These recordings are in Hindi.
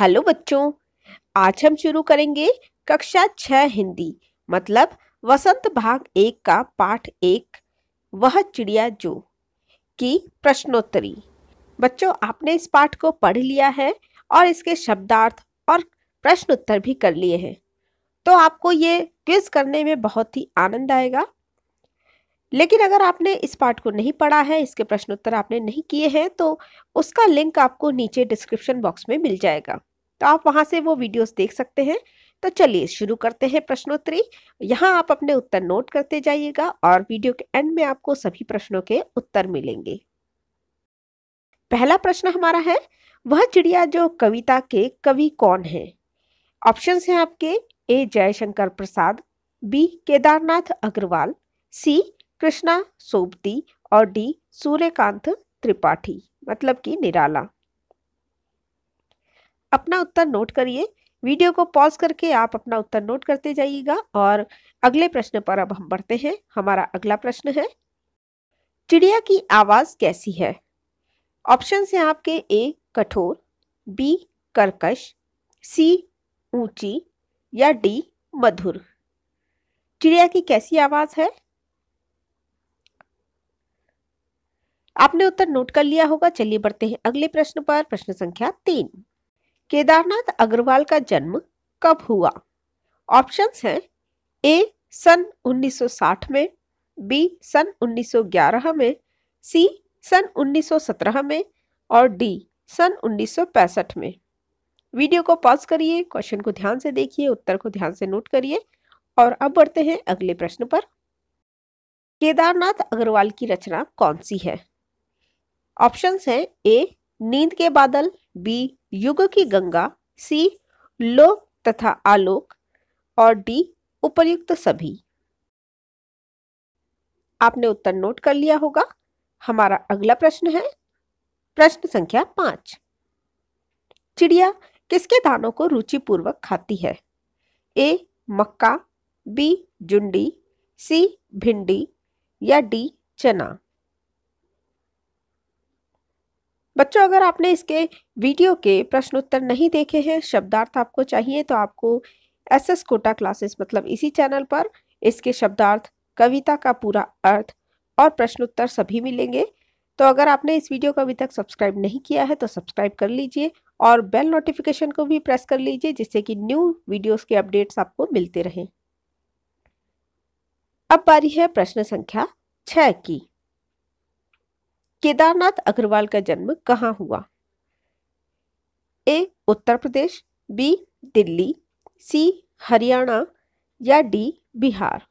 हेलो बच्चों आज हम शुरू करेंगे कक्षा छः हिंदी मतलब वसंत भाग एक का पाठ एक वह चिड़िया जो की प्रश्नोत्तरी बच्चों आपने इस पाठ को पढ़ लिया है और इसके शब्दार्थ और प्रश्न उत्तर भी कर लिए हैं तो आपको ये क्विज करने में बहुत ही आनंद आएगा लेकिन अगर आपने इस पाठ को नहीं पढ़ा है इसके प्रश्नोत्तर आपने नहीं किए हैं तो उसका लिंक आपको नीचे डिस्क्रिप्शन बॉक्स में मिल जाएगा तो आप वहां से वो वीडियोस देख सकते हैं तो चलिए शुरू करते हैं प्रश्नोत्तरी यहाँ आप अपने उत्तर नोट करते जाइएगा और वीडियो के एंड में आपको सभी प्रश्नों के उत्तर मिलेंगे पहला प्रश्न हमारा है वह चिड़िया जो कविता के कवि कौन है ऑप्शंस हैं आपके A Jaishankar Prasad B Kedarnath Agrawal C Krishna Sobti और डी सूर्यकांत त्रिपाठी मतलब कि निराला अपना उत्तर नोट करिए वीडियो को पॉज करके आप अपना उत्तर नोट करते जाइएगा और अगले प्रश्न पर अब हम बढ़ते हैं हमारा अगला प्रश्न है चिड़िया की आवाज़ कैसी है ऑप्शन है आपके ए कठोर बी कर्कश सी ऊंची या डी मधुर चिड़िया की कैसी आवाज़ है आपने उत्तर नोट कर लिया होगा चलिए बढ़ते हैं अगले प्रश्न पर प्रश्न संख्या तीन केदारनाथ अग्रवाल का जन्म कब हुआ ऑप्शंस हैं ए सन 1960 में बी सन 1911 में सी सन 1917 में और डी सन 1965 में वीडियो को पॉज करिए क्वेश्चन को ध्यान से देखिए उत्तर को ध्यान से नोट करिए और अब बढ़ते हैं अगले प्रश्न पर केदारनाथ अग्रवाल की रचना कौन सी है ऑप्शंस हैं ए नींद के बादल बी युग की गंगा सी लोक तथा आलोक और डी उपर्युक्त सभी आपने उत्तर नोट कर लिया होगा हमारा अगला प्रश्न है प्रश्न संख्या पांच चिड़िया किसके दानों को रुचिपूर्वक खाती है ए मक्का बी जुंडी सी भिंडी या डी चना बच्चों अगर आपने इसके वीडियो के प्रश्नोत्तर नहीं देखे हैं शब्दार्थ आपको चाहिए तो आपको एस एस कोटा क्लासेस मतलब इसी चैनल पर इसके शब्दार्थ कविता का पूरा अर्थ और प्रश्नोत्तर सभी मिलेंगे तो अगर आपने इस वीडियो को अभी तक सब्सक्राइब नहीं किया है तो सब्सक्राइब कर लीजिए और बेल नोटिफिकेशन को भी प्रेस कर लीजिए जिससे कि न्यू वीडियोस के अपडेट्स आपको मिलते रहें अब बारी है प्रश्न संख्या छः की केदारनाथ अग्रवाल का जन्म कहाँ हुआ A Uttar Pradesh B Delhi C Haryana या डी बिहार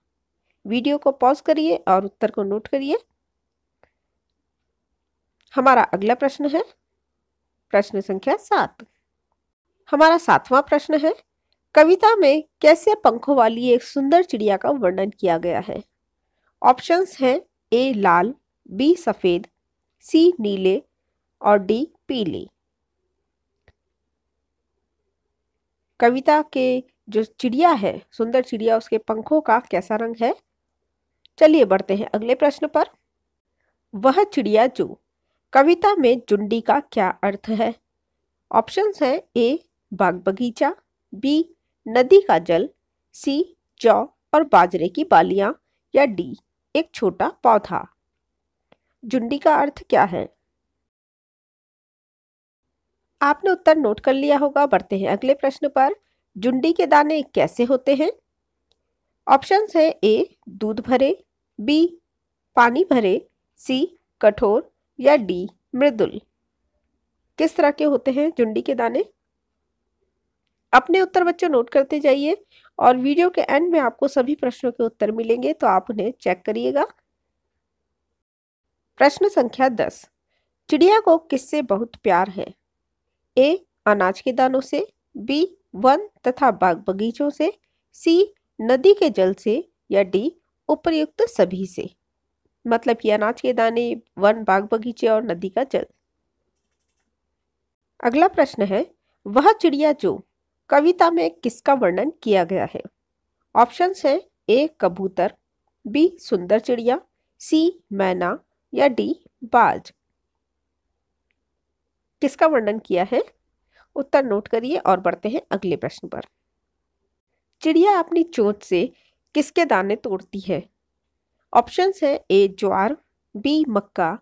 वीडियो को पॉज करिए और उत्तर को नोट करिए हमारा अगला प्रश्न है प्रश्न संख्या सात हमारा सातवां प्रश्न है कविता में कैसे पंखों वाली एक सुंदर चिड़िया का वर्णन किया गया है ऑप्शंस हैं ए लाल बी सफ़ेद सी नीले और डी पीली कविता के जो चिड़िया है सुंदर चिड़िया उसके पंखों का कैसा रंग है चलिए बढ़ते हैं अगले प्रश्न पर वह चिड़िया जो कविता में जुंडी का क्या अर्थ है ऑप्शंस हैं ए बाग बगीचा बी नदी का जल सी जौ और बाजरे की बालियां या डी एक छोटा पौधा जुंडी का अर्थ क्या है आपने उत्तर नोट कर लिया होगा बढ़ते हैं अगले प्रश्न पर जुंडी के दाने कैसे होते हैं ऑप्शंस है ए दूध भरे बी पानी भरे सी कठोर या डी मृदुल किस तरह के होते हैं जुंडी के दाने अपने उत्तर बच्चों नोट करते जाइए और वीडियो के एंड में आपको सभी प्रश्नों के उत्तर मिलेंगे तो आप उन्हें चेक करिएगा प्रश्न संख्या दस चिड़िया को किससे बहुत प्यार है ए अनाज के दानों से बी वन तथा बाग बगीचों से सी नदी के जल से या डी उपर्युक्त सभी से मतलब कि अनाज के दाने वन बाग बगीचे और नदी का जल अगला प्रश्न है वह चिड़िया जो कविता में किसका वर्णन किया गया है ऑप्शंस है ए कबूतर बी सुंदर चिड़िया सी मैना या डी बाज किसका वर्णन किया है उत्तर नोट करिए और बढ़ते हैं अगले प्रश्न पर चिड़िया अपनी चोट से किसके दाने तोड़ती है ऑप्शंस है ए ज्वार बी मक्का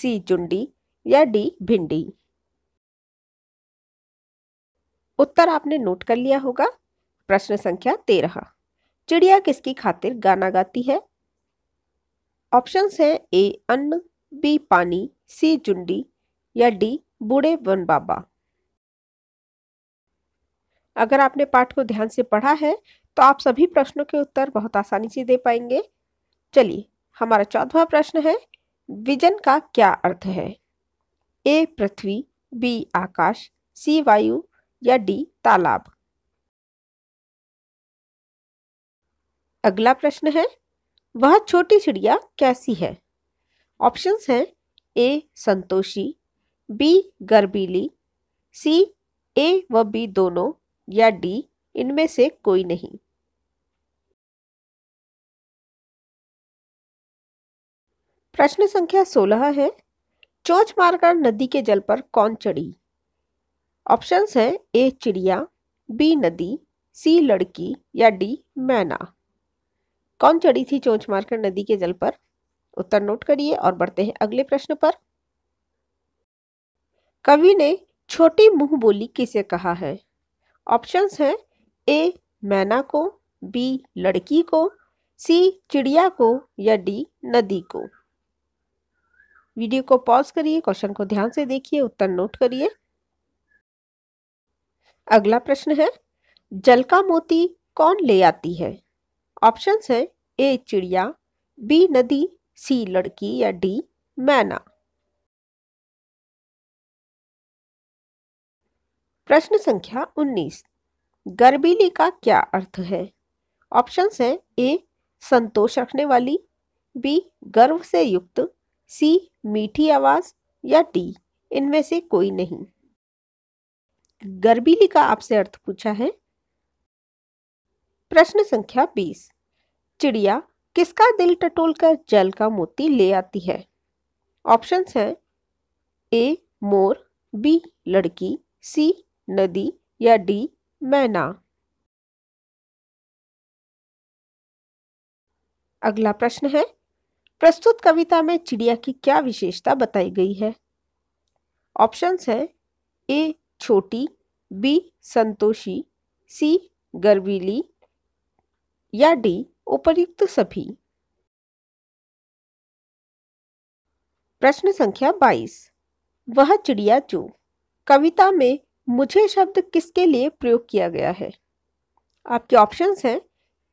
सी जुंडी या डी भिंडी उत्तर आपने नोट कर लिया होगा प्रश्न संख्या तेरह चिड़िया किसकी खातिर गाना गाती है ऑप्शंस हैं ए अन्न बी पानी सी चुंडी या डी बूढ़े वन बाबा अगर आपने पाठ को ध्यान से पढ़ा है तो आप सभी प्रश्नों के उत्तर बहुत आसानी से दे पाएंगे चलिए हमारा चौथा प्रश्न है विजन का क्या अर्थ है ए पृथ्वी बी आकाश सी वायु या डी तालाब अगला प्रश्न है वह छोटी चिड़िया कैसी है ऑप्शंस हैं ए संतोषी बी गर्बीली सी ए व बी दोनों या डी इनमें से कोई नहीं प्रश्न संख्या सोलह है चोच मारकर नदी के जल पर कौन चढ़ी ऑप्शंस हैं ए चिड़िया बी नदी सी लड़की या डी मैना कौन चढ़ी थी चोंच मारकर नदी के जल पर उत्तर नोट करिए और बढ़ते हैं अगले प्रश्न पर कवि ने छोटी मुंह बोली किसे कहा है ऑप्शंस हैं ए मैना को बी लड़की को सी चिड़िया को या डी नदी को वीडियो को पॉज करिए क्वेश्चन को ध्यान से देखिए उत्तर नोट करिए अगला प्रश्न है जल का मोती कौन ले आती है ऑप्शन है ए चिड़िया बी नदी सी लड़की या डी मैना प्रश्न संख्या 19 गर्बीली का क्या अर्थ है ऑप्शन हैं ए संतोष रखने वाली बी गर्व से युक्त सी मीठी आवाज या डी इनमें से कोई नहीं गर्बीली का आपसे अर्थ पूछा है प्रश्न संख्या बीस चिड़िया किसका दिल टटोलकर जल का मोती ले आती है ऑप्शंस हैं ए मोर बी लड़की सी नदी या डी मैना अगला प्रश्न है प्रस्तुत कविता में चिड़िया की क्या विशेषता बताई गई है ऑप्शंस हैं ए छोटी बी संतोषी सी गर्वीली या डी उपर्युक्त सभी प्रश्न संख्या 22 वह चिड़िया जो कविता में मुझे शब्द किसके लिए प्रयोग किया गया है आपके ऑप्शंस हैं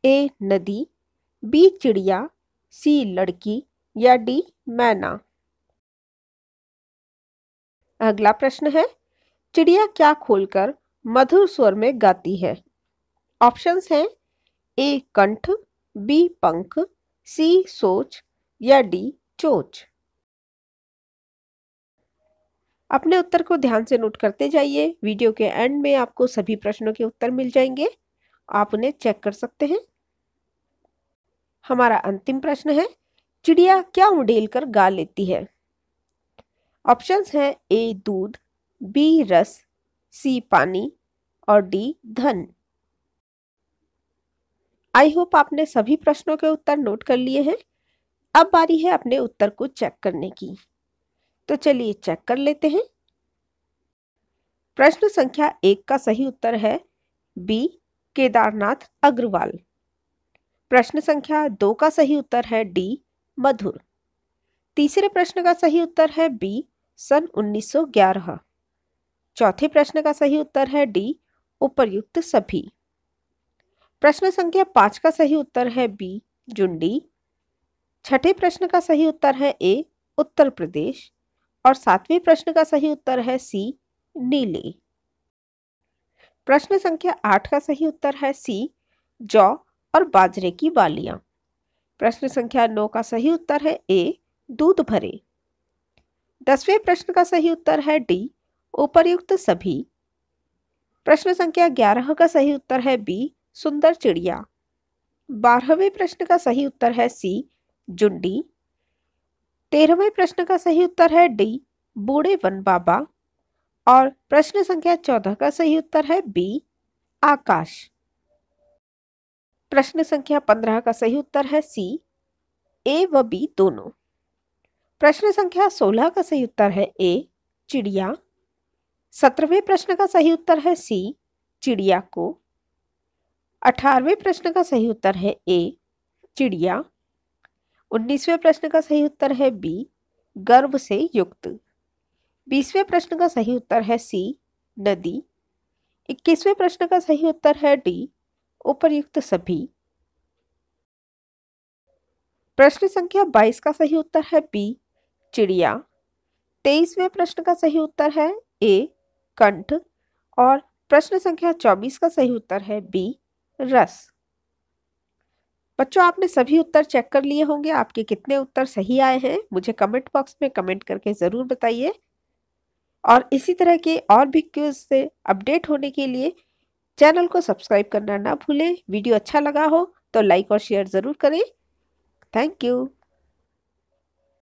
ए नदी बी चिड़िया सी लड़की या डी मैना अगला प्रश्न है चिड़िया क्या खोलकर मधुर स्वर में गाती है ऑप्शंस हैं ए कंठ बी पंख सी सोच या डी चोच अपने उत्तर को ध्यान से नोट करते जाइए वीडियो के एंड में आपको सभी प्रश्नों के उत्तर मिल जाएंगे आप उन्हें चेक कर सकते हैं हमारा अंतिम प्रश्न है चिड़िया क्या उडेल कर गा लेती है ऑप्शंस हैं ए दूध बी रस सी पानी और डी धन आई होप आपने सभी प्रश्नों के उत्तर नोट कर लिए हैं अब बारी है अपने उत्तर को चेक करने की तो चलिए चेक कर लेते हैं प्रश्न संख्या एक का सही उत्तर है बी केदारनाथ अग्रवाल प्रश्न संख्या दो का सही उत्तर है डी मधुर तीसरे प्रश्न का सही उत्तर है बी सन 1911 चौथे प्रश्न का सही उत्तर है डी उपर्युक्त सभी प्रश्न संख्या पांच का सही उत्तर है बी जुंडी छठे प्रश्न का सही उत्तर है ए उत्तर प्रदेश और सातवें प्रश्न का सही उत्तर है सी नीले प्रश्न संख्या आठ का सही उत्तर है सी जौ और बाजरे की बालियां प्रश्न संख्या नौ का सही उत्तर है ए दूध भरे दसवें प्रश्न का सही उत्तर है डी उपर्युक्त सभी प्रश्न संख्या ग्यारह का सही उत्तर है बी सुंदर चिड़िया बारहवें प्रश्न का सही उत्तर है सी जुंडी तेरहवें प्रश्न का सही उत्तर है डी बूढ़े वन बाबा और प्रश्न संख्या चौदह का सही उत्तर है बी आकाश प्रश्न संख्या पंद्रह का सही उत्तर है सी ए व बी दोनों प्रश्न संख्या सोलह का सही उत्तर है ए चिड़िया सत्रहवें प्रश्न का सही उत्तर है सी चिड़िया को अठारहवें प्रश्न का सही उत्तर है ए चिड़िया उन्नीसवें प्रश्न का सही उत्तर है बी गर्भ से युक्त बीसवें प्रश्न का सही उत्तर है सी नदी इक्कीसवें प्रश्न का सही उत्तर है डी उपर्युक्त सभी प्रश्न संख्या बाईस का सही उत्तर है बी चिड़िया तेईसवें प्रश्न का सही उत्तर है ए कंठ और प्रश्न संख्या चौबीस का सही उत्तर है बी रस बच्चों आपने सभी उत्तर चेक कर लिए होंगे आपके कितने उत्तर सही आए हैं मुझे कमेंट बॉक्स में कमेंट करके ज़रूर बताइए और इसी तरह के और भी क्यूज से अपडेट होने के लिए चैनल को सब्सक्राइब करना ना भूलें वीडियो अच्छा लगा हो तो लाइक और शेयर ज़रूर करें थैंक यू